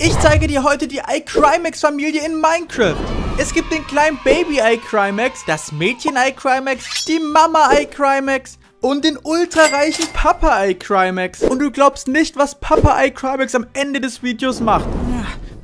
Ich zeige dir heute die iCrimex-Familie in Minecraft. Es gibt den kleinen Baby iCrimex, das Mädchen iCrimex, die Mama iCrimex und den ultrareichen Papa iCrimex. Und du glaubst nicht, was Papa iCrimex am Ende des Videos macht.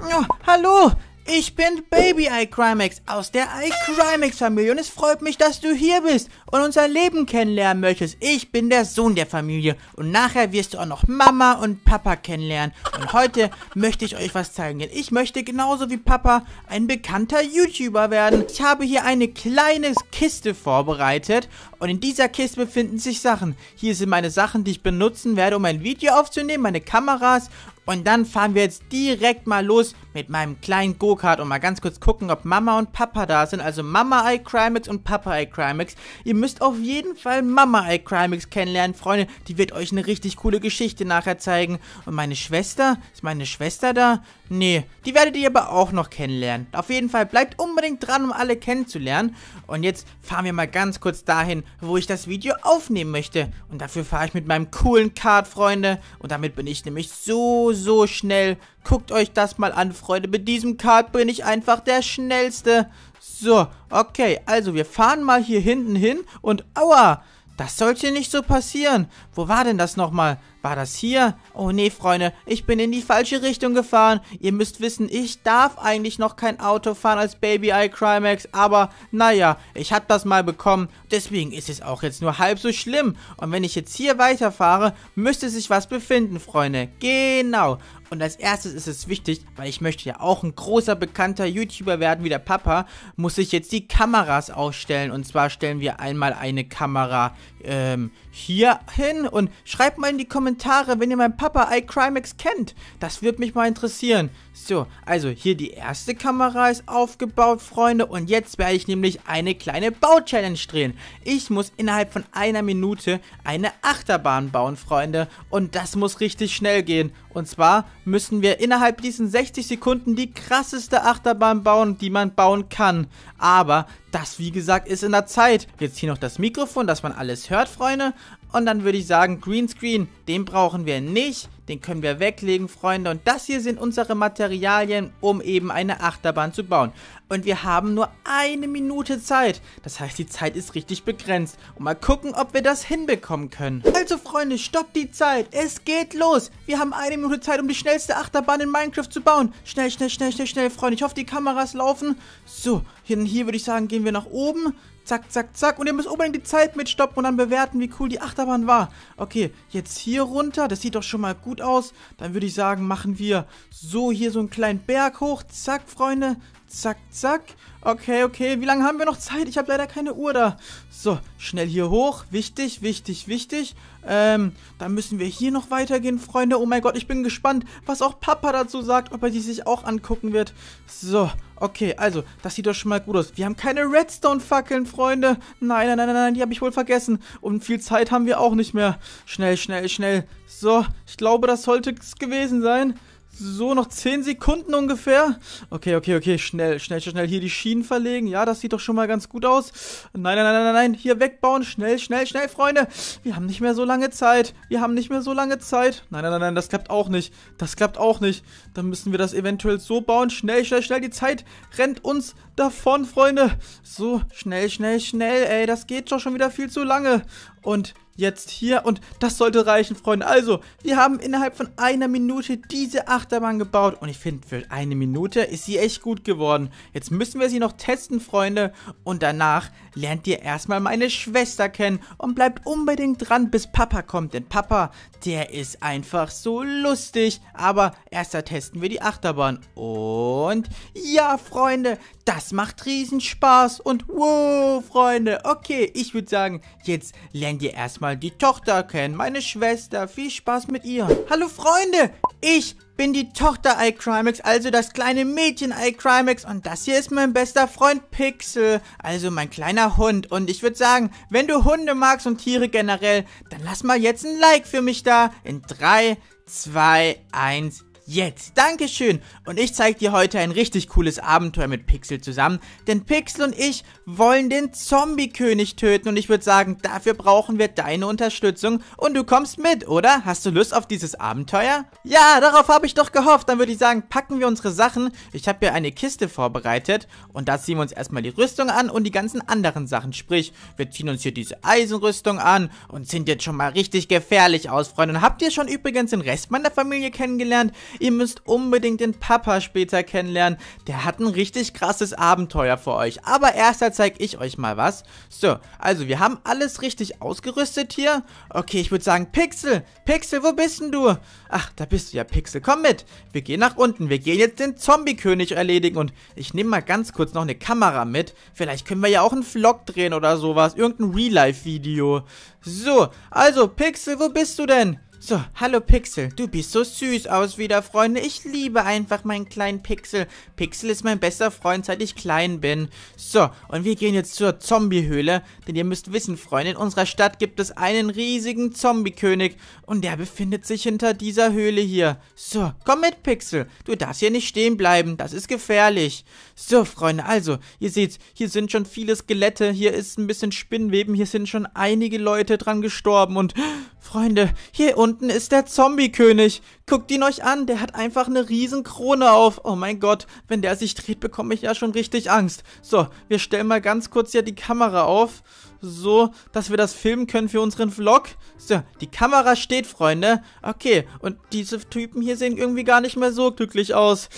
Ja, ja, hallo, ich bin Baby iCrimex aus der iCrimex-Familie und es freut mich, dass du hier bist und unser Leben kennenlernen möchtest. Ich bin der Sohn der Familie und nachher wirst du auch noch Mama und Papa kennenlernen. Und heute möchte ich euch was zeigen, denn ich möchte genauso wie Papa ein bekannter YouTuber werden. Ich habe hier eine kleine Kiste vorbereitet und in dieser Kiste befinden sich Sachen. Hier sind meine Sachen, die ich benutzen werde, um ein Video aufzunehmen, meine Kameras und dann fahren wir jetzt direkt mal los mit meinem kleinen Go-Kart und mal ganz kurz gucken, ob Mama und Papa da sind. Also Mama iCrimex und Papa iCrimex. Ihr müsst auf jeden Fall Mama iCrimex kennenlernen, Freunde. Die wird euch eine richtig coole Geschichte nachher zeigen. Und meine Schwester? Ist meine Schwester da? Nee, die werdet ihr aber auch noch kennenlernen. Auf jeden Fall bleibt unbedingt dran, um alle kennenzulernen. Und jetzt fahren wir mal ganz kurz dahin, wo ich das Video aufnehmen möchte. Und dafür fahre ich mit meinem coolen Kart, Freunde. Und damit bin ich nämlich so, so schnell. Guckt euch das mal an, Freunde. Mit diesem Kart bin ich einfach der Schnellste. So, okay. Also, wir fahren mal hier hinten hin und aua. Das sollte nicht so passieren. Wo war denn das nochmal? War das hier? Oh nee, Freunde, ich bin in die falsche Richtung gefahren. Ihr müsst wissen, ich darf eigentlich noch kein Auto fahren als Baby Eye Crimex, aber naja, ich hab das mal bekommen. Deswegen ist es auch jetzt nur halb so schlimm. Und wenn ich jetzt hier weiterfahre, müsste sich was befinden, Freunde. Genau. Und als erstes ist es wichtig, weil ich möchte ja auch ein großer, bekannter YouTuber werden wie der Papa, muss ich jetzt die Kameras ausstellen. Und zwar stellen wir einmal eine Kamera ähm, hier hin und schreibt mal in die Kommentare, Kommentare, wenn ihr meinen Papa iCrimex kennt. Das würde mich mal interessieren. So, also hier die erste Kamera ist aufgebaut, Freunde. Und jetzt werde ich nämlich eine kleine Bau-Challenge drehen. Ich muss innerhalb von einer Minute eine Achterbahn bauen, Freunde. Und das muss richtig schnell gehen. Und zwar müssen wir innerhalb diesen 60 Sekunden die krasseste Achterbahn bauen, die man bauen kann. Aber das, wie gesagt, ist in der Zeit. Jetzt hier noch das Mikrofon, dass man alles hört, Freunde. Und dann würde ich sagen, Greenscreen, den brauchen wir nicht. Den können wir weglegen, Freunde. Und das hier sind unsere Materialien, um eben eine Achterbahn zu bauen. Und wir haben nur eine Minute Zeit. Das heißt, die Zeit ist richtig begrenzt. Und mal gucken, ob wir das hinbekommen können. Also, Freunde, stoppt die Zeit. Es geht los. Wir haben eine Minute Zeit, um die schnellste Achterbahn in Minecraft zu bauen. Schnell, schnell, schnell, schnell, schnell, Freunde. Ich hoffe, die Kameras laufen. So, hier, hier würde ich sagen, gehen wir nach oben. Zack, zack, zack. Und ihr müsst unbedingt die Zeit mitstoppen und dann bewerten, wie cool die Achterbahn war. Okay, jetzt hier runter. Das sieht doch schon mal gut aus. Dann würde ich sagen, machen wir so hier so einen kleinen Berg hoch. Zack, Freunde zack, zack. Okay, okay, wie lange haben wir noch Zeit? Ich habe leider keine Uhr da. So, schnell hier hoch. Wichtig, wichtig, wichtig. Ähm, dann müssen wir hier noch weitergehen, Freunde. Oh mein Gott, ich bin gespannt, was auch Papa dazu sagt, ob er die sich auch angucken wird. So, okay, also, das sieht doch schon mal gut aus. Wir haben keine Redstone-Fackeln, Freunde. Nein, nein, nein, nein, die habe ich wohl vergessen. Und viel Zeit haben wir auch nicht mehr. Schnell, schnell, schnell. So, ich glaube, das sollte es gewesen sein. So, noch 10 Sekunden ungefähr. Okay, okay, okay, schnell, schnell, schnell hier die Schienen verlegen. Ja, das sieht doch schon mal ganz gut aus. Nein, nein, nein, nein, nein, hier wegbauen. Schnell, schnell, schnell, Freunde. Wir haben nicht mehr so lange Zeit. Wir haben nicht mehr so lange Zeit. Nein, nein, nein, nein, das klappt auch nicht. Das klappt auch nicht. Dann müssen wir das eventuell so bauen. Schnell, schnell, schnell. Die Zeit rennt uns davon, Freunde. So, schnell, schnell, schnell. Ey, das geht doch schon wieder viel zu lange. Und jetzt hier und das sollte reichen, Freunde. Also, wir haben innerhalb von einer Minute diese Achterbahn gebaut und ich finde, für eine Minute ist sie echt gut geworden. Jetzt müssen wir sie noch testen, Freunde und danach lernt ihr erstmal meine Schwester kennen und bleibt unbedingt dran, bis Papa kommt, denn Papa, der ist einfach so lustig. Aber erst da testen wir die Achterbahn und ja, Freunde, das macht riesen Spaß und wow, Freunde. Okay, ich würde sagen, jetzt lernt ihr erstmal die Tochter kennen, meine Schwester. Viel Spaß mit ihr. Hallo, Freunde. Ich bin die Tochter iCrimex, also das kleine Mädchen iCrimex und das hier ist mein bester Freund Pixel, also mein kleiner Hund und ich würde sagen, wenn du Hunde magst und Tiere generell, dann lass mal jetzt ein Like für mich da in 3, 2, 1, jetzt. Dankeschön. Und ich zeige dir heute ein richtig cooles Abenteuer mit Pixel zusammen. Denn Pixel und ich wollen den Zombie-König töten. Und ich würde sagen, dafür brauchen wir deine Unterstützung. Und du kommst mit, oder? Hast du Lust auf dieses Abenteuer? Ja, darauf habe ich doch gehofft. Dann würde ich sagen, packen wir unsere Sachen. Ich habe hier eine Kiste vorbereitet. Und da ziehen wir uns erstmal die Rüstung an und die ganzen anderen Sachen. Sprich, wir ziehen uns hier diese Eisenrüstung an und sind jetzt schon mal richtig gefährlich aus, Freunde. Und habt ihr schon übrigens den Rest meiner Familie kennengelernt? Ihr müsst unbedingt den Papa später kennenlernen. Der hat ein richtig krasses Abenteuer für euch. Aber erster zeige ich euch mal was. So, also wir haben alles richtig ausgerüstet hier. Okay, ich würde sagen, Pixel, Pixel, wo bist denn du? Ach, da bist du ja, Pixel, komm mit. Wir gehen nach unten, wir gehen jetzt den Zombie-König erledigen und ich nehme mal ganz kurz noch eine Kamera mit. Vielleicht können wir ja auch einen Vlog drehen oder sowas, irgendein Real-Life-Video. So, also, Pixel, wo bist du denn? So, hallo Pixel. Du bist so süß aus wieder, Freunde. Ich liebe einfach meinen kleinen Pixel. Pixel ist mein bester Freund, seit ich klein bin. So, und wir gehen jetzt zur Zombiehöhle. Denn ihr müsst wissen, Freunde, in unserer Stadt gibt es einen riesigen Zombie-König. Und der befindet sich hinter dieser Höhle hier. So, komm mit, Pixel. Du darfst hier nicht stehen bleiben. Das ist gefährlich. So, Freunde, also, ihr seht, hier sind schon viele Skelette. Hier ist ein bisschen Spinnweben. Hier sind schon einige Leute dran gestorben. Und, Freunde, hier unten unten ist der Zombie-König. Guckt ihn euch an, der hat einfach eine riesen Krone auf. Oh mein Gott, wenn der sich dreht, bekomme ich ja schon richtig Angst. So, wir stellen mal ganz kurz hier die Kamera auf. So, dass wir das filmen können für unseren Vlog. So, die Kamera steht, Freunde. Okay, und diese Typen hier sehen irgendwie gar nicht mehr so glücklich aus.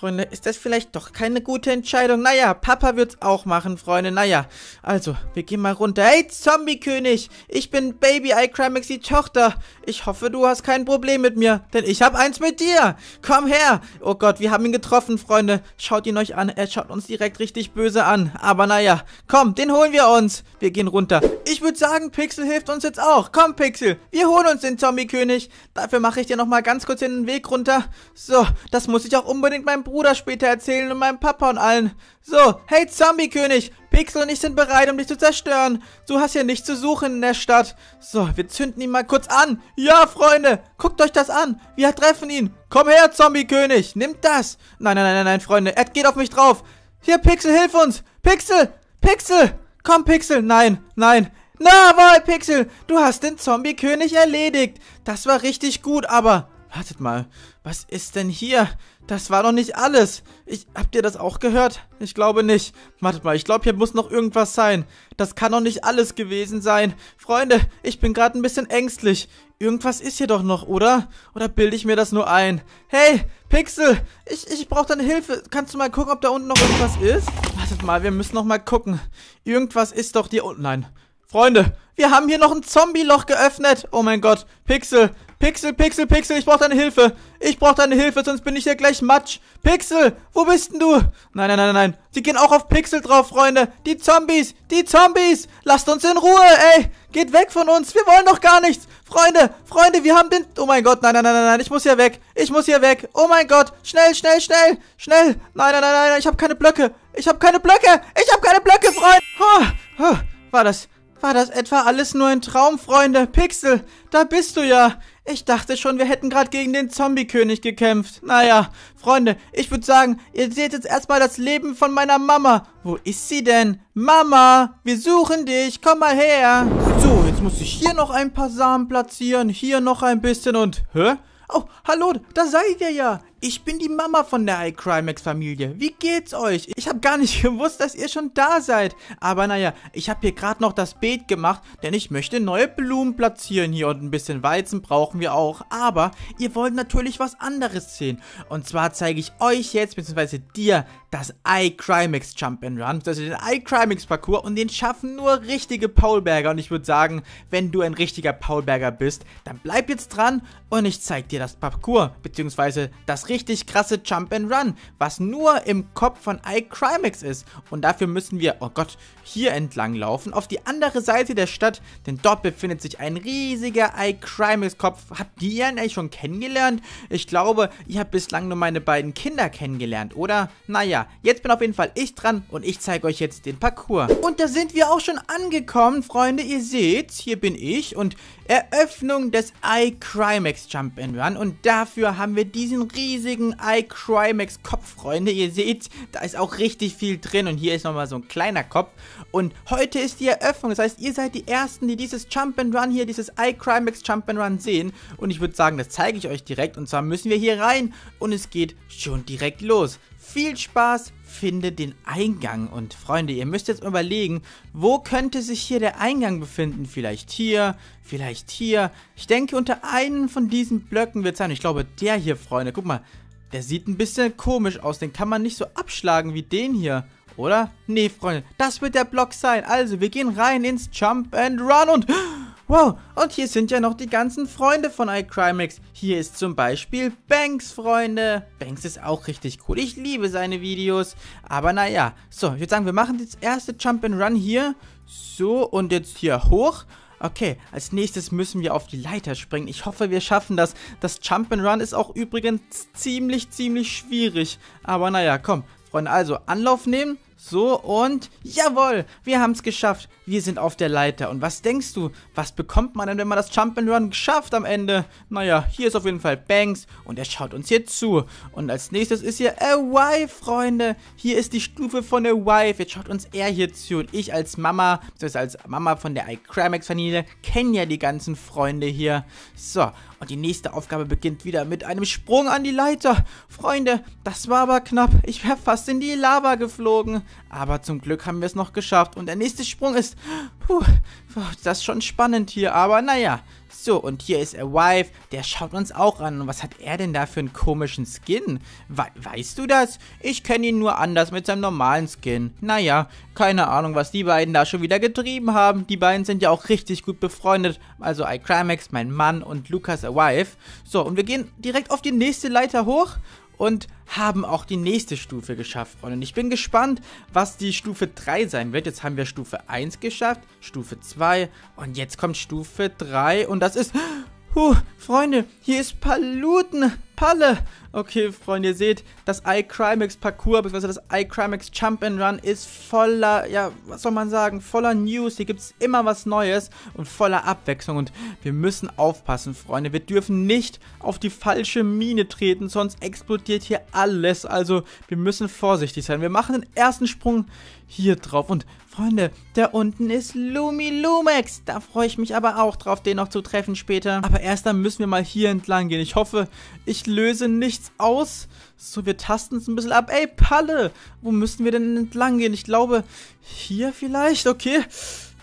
Freunde, ist das vielleicht doch keine gute Entscheidung? Naja, Papa wird's auch machen, Freunde. Naja, also, wir gehen mal runter. Hey, Zombie-König! Ich bin Baby iCrimex, die Tochter. Ich hoffe, du hast kein Problem mit mir, denn ich habe eins mit dir. Komm her. Oh Gott, wir haben ihn getroffen, Freunde. Schaut ihn euch an. Er schaut uns direkt richtig böse an. Aber naja, komm, den holen wir uns. Wir gehen runter. Ich würde sagen, Pixel hilft uns jetzt auch. Komm, Pixel, wir holen uns den Zombie-König. Dafür mache ich dir nochmal ganz kurz den Weg runter. So, das muss ich auch unbedingt meinem Bruder später erzählen und meinem Papa und allen. So, hey Zombie-König, Pixel und ich sind bereit, um dich zu zerstören. Du hast hier nichts zu suchen in der Stadt. So, wir zünden ihn mal kurz an. Ja, Freunde, guckt euch das an. Wir treffen ihn. Komm her, Zombie-König. Nimmt das. Nein, nein, nein, nein, Freunde. Ed geht auf mich drauf. Hier, Pixel, hilf uns. Pixel, Pixel. Komm, Pixel. Nein, nein. Na, Pixel. Du hast den Zombie-König erledigt. Das war richtig gut, aber... Wartet mal, was ist denn hier? Das war doch nicht alles. Ich, habt ihr das auch gehört? Ich glaube nicht. Wartet mal, ich glaube, hier muss noch irgendwas sein. Das kann doch nicht alles gewesen sein. Freunde, ich bin gerade ein bisschen ängstlich. Irgendwas ist hier doch noch, oder? Oder bilde ich mir das nur ein? Hey, Pixel, ich, ich brauche deine Hilfe. Kannst du mal gucken, ob da unten noch irgendwas ist? Wartet mal, wir müssen noch mal gucken. Irgendwas ist doch hier unten. Nein. Freunde, wir haben hier noch ein Zombie-Loch geöffnet. Oh mein Gott. Pixel, Pixel, Pixel, Pixel, ich brauche deine Hilfe. Ich brauche deine Hilfe, sonst bin ich hier gleich matsch. Pixel, wo bist denn du? Nein, nein, nein, nein. Die gehen auch auf Pixel drauf, Freunde. Die Zombies, die Zombies. Lasst uns in Ruhe, ey. Geht weg von uns. Wir wollen doch gar nichts. Freunde, Freunde, wir haben den... Oh mein Gott, nein, nein, nein, nein, Ich muss hier weg. Ich muss hier weg. Oh mein Gott. Schnell, schnell, schnell. Schnell. Nein, nein, nein, nein. Ich habe keine Blöcke. Ich habe keine Blöcke. Ich habe keine Blöcke, Freunde. Oh, oh, war das... War das etwa alles nur ein Traum, Freunde? Pixel, da bist du ja. Ich dachte schon, wir hätten gerade gegen den Zombie-König gekämpft. Naja, Freunde, ich würde sagen, ihr seht jetzt erstmal das Leben von meiner Mama. Wo ist sie denn? Mama, wir suchen dich, komm mal her. So, jetzt muss ich hier noch ein paar Samen platzieren, hier noch ein bisschen und... Hä? Oh, hallo, da seid ihr ja. Ich bin die Mama von der iCrimex-Familie. Wie geht's euch? Ich habe gar nicht gewusst, dass ihr schon da seid. Aber naja, ich habe hier gerade noch das Beet gemacht, denn ich möchte neue Blumen platzieren hier und ein bisschen Weizen brauchen wir auch. Aber ihr wollt natürlich was anderes sehen. Und zwar zeige ich euch jetzt, beziehungsweise dir, das iCrimex Jump and Run, also den iCrimex Parcours und den schaffen nur richtige Paulberger. Und ich würde sagen, wenn du ein richtiger Paulberger bist, dann bleib jetzt dran und ich zeig dir das Parcours, beziehungsweise das richtige richtig krasse Jump and Run, was nur im Kopf von iCrimex ist. Und dafür müssen wir, oh Gott, hier entlang laufen, auf die andere Seite der Stadt, denn dort befindet sich ein riesiger iCrimex-Kopf. Habt ihr ihn eigentlich schon kennengelernt? Ich glaube, ihr habt bislang nur meine beiden Kinder kennengelernt, oder? Naja, jetzt bin auf jeden Fall ich dran und ich zeige euch jetzt den Parcours. Und da sind wir auch schon angekommen, Freunde. Ihr seht, hier bin ich und Eröffnung des iCrimex Jump and Run und dafür haben wir diesen riesigen riesigen iCrymax Freunde. Ihr seht, da ist auch richtig viel drin und hier ist nochmal so ein kleiner Kopf. Und heute ist die Eröffnung, das heißt, ihr seid die Ersten, die dieses Jump Run hier, dieses iCrymax Run sehen. Und ich würde sagen, das zeige ich euch direkt und zwar müssen wir hier rein und es geht schon direkt los. Viel Spaß, finde den Eingang. Und Freunde, ihr müsst jetzt überlegen, wo könnte sich hier der Eingang befinden? Vielleicht hier, vielleicht hier. Ich denke, unter einem von diesen Blöcken wird es sein. Ich glaube, der hier, Freunde, guck mal, der sieht ein bisschen komisch aus. Den kann man nicht so abschlagen wie den hier. Oder? Nee, Freunde, das wird der Block sein. Also, wir gehen rein ins Jump and Run und... Wow, und hier sind ja noch die ganzen Freunde von iCrimex. Hier ist zum Beispiel Banks, Freunde. Banks ist auch richtig cool. Ich liebe seine Videos. Aber naja. So, ich würde sagen, wir machen das erste Jump and Run hier. So, und jetzt hier hoch. Okay, als nächstes müssen wir auf die Leiter springen. Ich hoffe, wir schaffen das. Das Jump'n'Run ist auch übrigens ziemlich, ziemlich schwierig. Aber naja, komm. Freunde, also Anlauf nehmen, so und jawohl, wir haben es geschafft. Wir sind auf der Leiter. Und was denkst du, was bekommt man denn, wenn man das Jump'n'Run geschafft am Ende? Naja, hier ist auf jeden Fall Banks und er schaut uns hier zu. Und als nächstes ist hier Away, Freunde. Hier ist die Stufe von Away. Jetzt schaut uns er hier zu. Und ich als Mama, das also als Mama von der iCramax-Familie, kenne ja die ganzen Freunde hier. So, und die nächste Aufgabe beginnt wieder mit einem Sprung an die Leiter. Freunde, das war aber knapp. Ich wäre fast in die Lava geflogen. Aber zum Glück haben wir es noch geschafft. Und der nächste Sprung ist... Puh, das ist schon spannend hier. Aber naja, so, und hier ist Wife, der schaut uns auch an. Und was hat er denn da für einen komischen Skin? We weißt du das? Ich kenne ihn nur anders mit seinem normalen Skin. Naja, keine Ahnung, was die beiden da schon wieder getrieben haben. Die beiden sind ja auch richtig gut befreundet. Also iCrimex, mein Mann und Lukas Wife. So, und wir gehen direkt auf die nächste Leiter hoch und haben auch die nächste Stufe geschafft. Freunde. Und ich bin gespannt, was die Stufe 3 sein wird. Jetzt haben wir Stufe 1 geschafft, Stufe 2 und jetzt kommt Stufe 3 und das ist... Puh, Freunde, hier ist Paluten. Palle. Okay, Freunde, ihr seht, das iCrimex Parcours, beziehungsweise das iCrimex Jump and Run ist voller, ja, was soll man sagen, voller News. Hier gibt es immer was Neues und voller Abwechslung. Und wir müssen aufpassen, Freunde. Wir dürfen nicht auf die falsche Mine treten, sonst explodiert hier alles. Also, wir müssen vorsichtig sein. Wir machen den ersten Sprung hier drauf. Und Freunde, da unten ist Lumi Lumex. Da freue ich mich aber auch drauf, den noch zu treffen später. Aber erst dann müssen wir mal hier entlang gehen. Ich hoffe, ich löse nichts aus. So, wir tasten es ein bisschen ab. Ey, Palle, wo müssen wir denn entlang gehen? Ich glaube, hier vielleicht? Okay.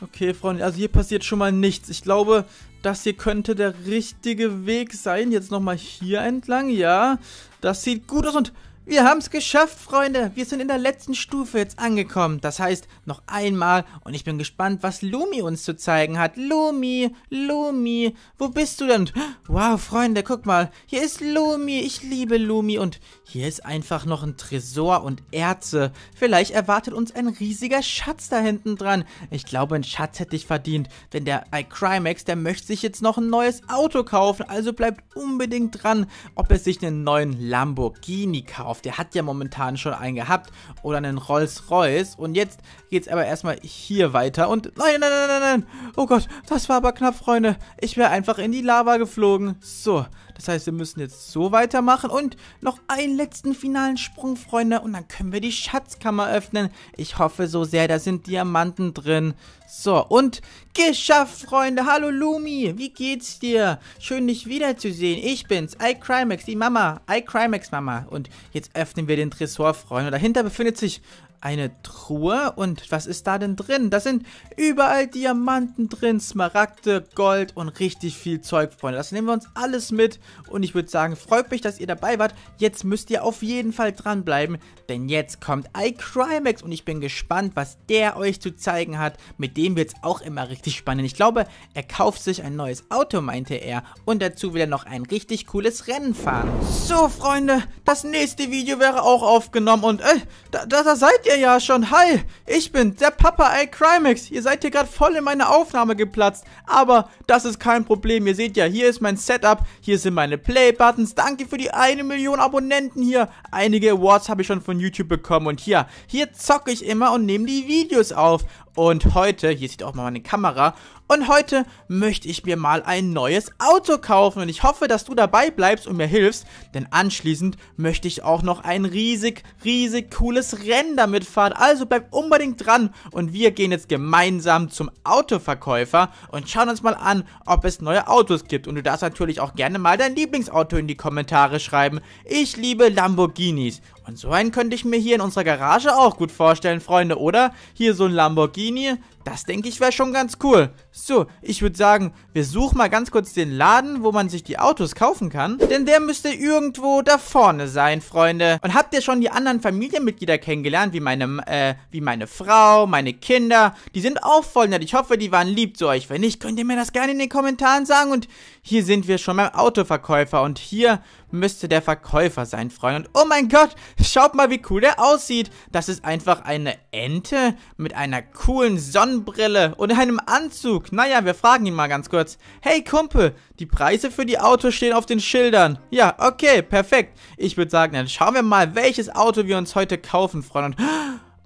Okay, Freunde, also hier passiert schon mal nichts. Ich glaube, das hier könnte der richtige Weg sein. Jetzt nochmal hier entlang, ja. Das sieht gut aus und... Wir haben es geschafft, Freunde. Wir sind in der letzten Stufe jetzt angekommen. Das heißt, noch einmal. Und ich bin gespannt, was Lumi uns zu zeigen hat. Lumi, Lumi, wo bist du denn? Wow, Freunde, guck mal. Hier ist Lumi. Ich liebe Lumi. Und hier ist einfach noch ein Tresor und Erze. Vielleicht erwartet uns ein riesiger Schatz da hinten dran. Ich glaube, einen Schatz hätte ich verdient. Denn der iCrimex, der möchte sich jetzt noch ein neues Auto kaufen. Also bleibt unbedingt dran, ob er sich einen neuen Lamborghini kauft. Der hat ja momentan schon einen gehabt oder einen Rolls-Royce. Und jetzt geht's aber erstmal hier weiter. Und nein, nein, nein, nein, nein. Oh Gott, das war aber knapp, Freunde. Ich wäre einfach in die Lava geflogen. So, das heißt, wir müssen jetzt so weitermachen und noch einen letzten finalen Sprung, Freunde. Und dann können wir die Schatzkammer öffnen. Ich hoffe so sehr, da sind Diamanten drin. So, und geschafft, Freunde. Hallo, Lumi. Wie geht's dir? Schön, dich wiederzusehen. Ich bin's, iCrimex, die Mama. iCrimex, Mama. Und jetzt öffnen wir den Tresor, Freunde. Dahinter befindet sich eine Truhe. Und was ist da denn drin? Da sind überall Diamanten drin, Smaragde, Gold und richtig viel Zeug, Freunde. Das nehmen wir uns alles mit. Und ich würde sagen, freut mich, dass ihr dabei wart. Jetzt müsst ihr auf jeden Fall dranbleiben, denn jetzt kommt iCrimex. Und ich bin gespannt, was der euch zu zeigen hat. Mit dem wird es auch immer richtig spannend. Ich glaube, er kauft sich ein neues Auto, meinte er. Und dazu will er noch ein richtig cooles Rennen fahren. So, Freunde, das nächste Video wäre auch aufgenommen. Und, äh, da, da, da seid ihr ihr ja schon. Hi, ich bin der Papa A. Crimex. Ihr seid hier gerade voll in meine Aufnahme geplatzt. Aber das ist kein Problem. Ihr seht ja, hier ist mein Setup. Hier sind meine Play-Buttons. Danke für die eine Million Abonnenten hier. Einige Awards habe ich schon von YouTube bekommen. Und hier, hier zocke ich immer und nehme die Videos auf. Und heute, hier sieht auch mal meine Kamera, und heute möchte ich mir mal ein neues Auto kaufen. Und ich hoffe, dass du dabei bleibst und mir hilfst, denn anschließend möchte ich auch noch ein riesig, riesig cooles Rennen damit fahren. Also bleib unbedingt dran und wir gehen jetzt gemeinsam zum Autoverkäufer und schauen uns mal an, ob es neue Autos gibt. Und du darfst natürlich auch gerne mal dein Lieblingsauto in die Kommentare schreiben. Ich liebe Lamborghinis und so einen könnte ich mir hier in unserer Garage auch gut vorstellen, Freunde, oder? Hier so ein Lamborghini, das denke ich wäre schon ganz cool. So, ich würde sagen, wir suchen mal ganz kurz den Laden, wo man sich die Autos kaufen kann. Denn der müsste irgendwo da vorne sein, Freunde. Und habt ihr schon die anderen Familienmitglieder kennengelernt, wie meine, äh, wie meine Frau, meine Kinder? Die sind auch voll nett. Ich hoffe, die waren lieb zu euch. Wenn nicht, könnt ihr mir das gerne in den Kommentaren sagen. Und hier sind wir schon beim Autoverkäufer und hier müsste der Verkäufer sein, Freunde. Und oh mein Gott, schaut mal, wie cool der aussieht. Das ist einfach eine Ente mit einer coolen Sonnenbrille und einem Anzug. Naja, wir fragen ihn mal ganz kurz. Hey Kumpel, die Preise für die Autos stehen auf den Schildern. Ja, okay, perfekt. Ich würde sagen, dann schauen wir mal, welches Auto wir uns heute kaufen, Freunde. Und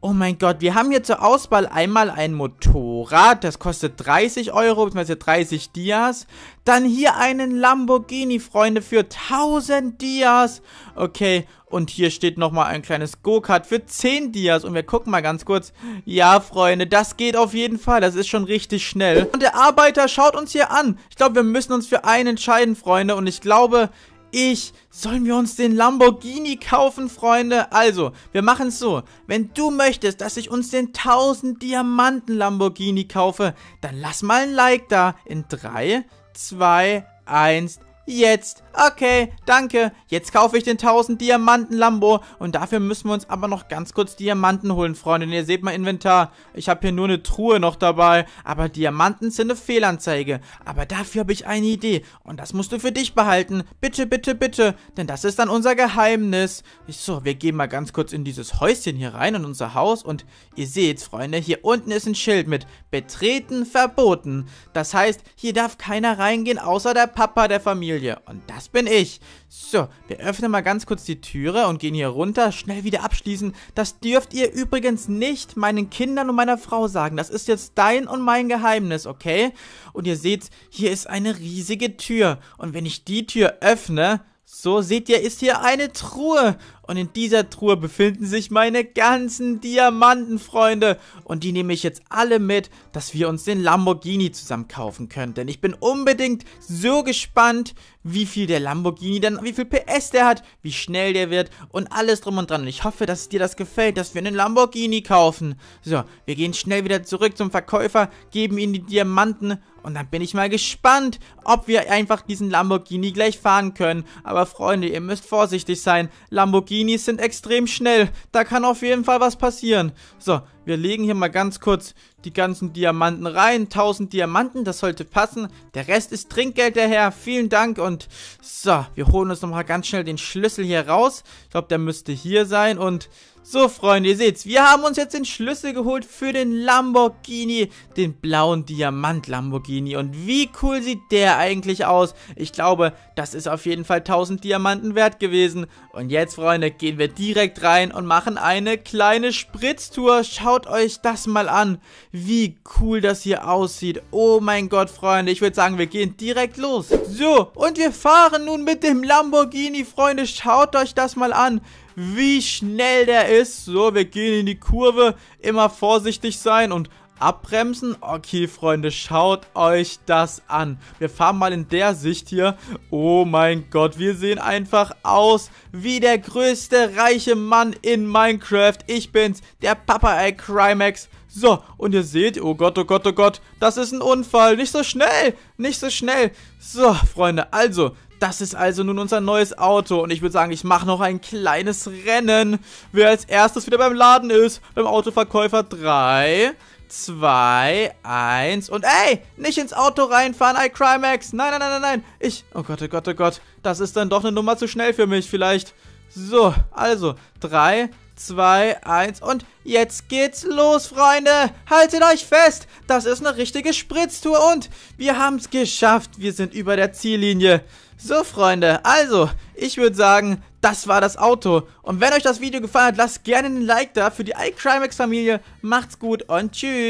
Oh mein Gott, wir haben hier zur Auswahl einmal ein Motorrad, das kostet 30 Euro, beziehungsweise 30 Dias. Dann hier einen Lamborghini, Freunde, für 1000 Dias. Okay, und hier steht nochmal ein kleines Go-Kart für 10 Dias. Und wir gucken mal ganz kurz. Ja, Freunde, das geht auf jeden Fall. Das ist schon richtig schnell. Und der Arbeiter schaut uns hier an. Ich glaube, wir müssen uns für einen entscheiden, Freunde. Und ich glaube, ich, sollen wir uns den Lamborghini kaufen, Freunde? Also, wir machen es so. Wenn du möchtest, dass ich uns den 1000 Diamanten Lamborghini kaufe, dann lass mal ein Like da. In 3, 2, 1, Jetzt. Okay, danke. Jetzt kaufe ich den 1000 Diamanten Lambo. Und dafür müssen wir uns aber noch ganz kurz Diamanten holen, Freunde. Und ihr seht mein Inventar. Ich habe hier nur eine Truhe noch dabei. Aber Diamanten sind eine Fehlanzeige. Aber dafür habe ich eine Idee. Und das musst du für dich behalten. Bitte, bitte, bitte. Denn das ist dann unser Geheimnis. So, wir gehen mal ganz kurz in dieses Häuschen hier rein, in unser Haus. Und ihr seht, Freunde, hier unten ist ein Schild mit Betreten verboten. Das heißt, hier darf keiner reingehen, außer der Papa der Familie. Familie. Und das bin ich. So, wir öffnen mal ganz kurz die Türe und gehen hier runter. Schnell wieder abschließen. Das dürft ihr übrigens nicht meinen Kindern und meiner Frau sagen. Das ist jetzt dein und mein Geheimnis, okay? Und ihr seht, hier ist eine riesige Tür. Und wenn ich die Tür öffne, so seht ihr, ist hier eine Truhe. Und in dieser Truhe befinden sich meine ganzen Diamanten, Freunde. Und die nehme ich jetzt alle mit, dass wir uns den Lamborghini zusammen kaufen können. Denn ich bin unbedingt so gespannt, wie viel der Lamborghini dann, wie viel PS der hat, wie schnell der wird und alles drum und dran. Und ich hoffe, dass dir das gefällt, dass wir einen Lamborghini kaufen. So, wir gehen schnell wieder zurück zum Verkäufer, geben ihm die Diamanten und dann bin ich mal gespannt, ob wir einfach diesen Lamborghini gleich fahren können. Aber Freunde, ihr müsst vorsichtig sein. Lamborghinis sind extrem schnell. Da kann auf jeden Fall was passieren. So, wir legen hier mal ganz kurz die ganzen Diamanten rein. 1000 Diamanten, das sollte passen. Der Rest ist Trinkgeld, der Herr. Vielen Dank. Und so, wir holen uns nochmal ganz schnell den Schlüssel hier raus. Ich glaube, der müsste hier sein. Und so, Freunde, ihr seht's. Wir haben uns jetzt den Schlüssel geholt für den Lamborghini. Den blauen Diamant-Lamborghini. Und wie cool sieht der eigentlich aus? Ich glaube, das ist auf jeden Fall 1000 Diamanten wert gewesen. Und jetzt, Freunde, gehen wir direkt rein und machen eine kleine Spritztour. Schaut schaut euch das mal an, wie cool das hier aussieht. Oh mein Gott, Freunde, ich würde sagen, wir gehen direkt los. So, und wir fahren nun mit dem Lamborghini, Freunde, schaut euch das mal an wie schnell der ist. So, wir gehen in die Kurve. Immer vorsichtig sein und Abbremsen? Okay, Freunde, schaut euch das an. Wir fahren mal in der Sicht hier. Oh mein Gott, wir sehen einfach aus wie der größte reiche Mann in Minecraft. Ich bin's, der Papa A. Crimex. So, und ihr seht, oh Gott, oh Gott, oh Gott, das ist ein Unfall. Nicht so schnell, nicht so schnell. So, Freunde, also, das ist also nun unser neues Auto und ich würde sagen, ich mache noch ein kleines Rennen. Wer als erstes wieder beim Laden ist, beim Autoverkäufer 3, zwei, eins und ey, nicht ins Auto reinfahren, ey, Crimex. Nein, nein, nein, nein, nein. Ich, oh Gott, oh Gott, oh Gott. Das ist dann doch eine Nummer zu schnell für mich vielleicht. So, also, drei, zwei, eins und jetzt geht's los, Freunde. Haltet euch fest, das ist eine richtige Spritztour und wir haben's geschafft. Wir sind über der Ziellinie. So, Freunde, also, ich würde sagen, das war das Auto. Und wenn euch das Video gefallen hat, lasst gerne einen Like da für die iCrimex-Familie. Macht's gut und tschüss.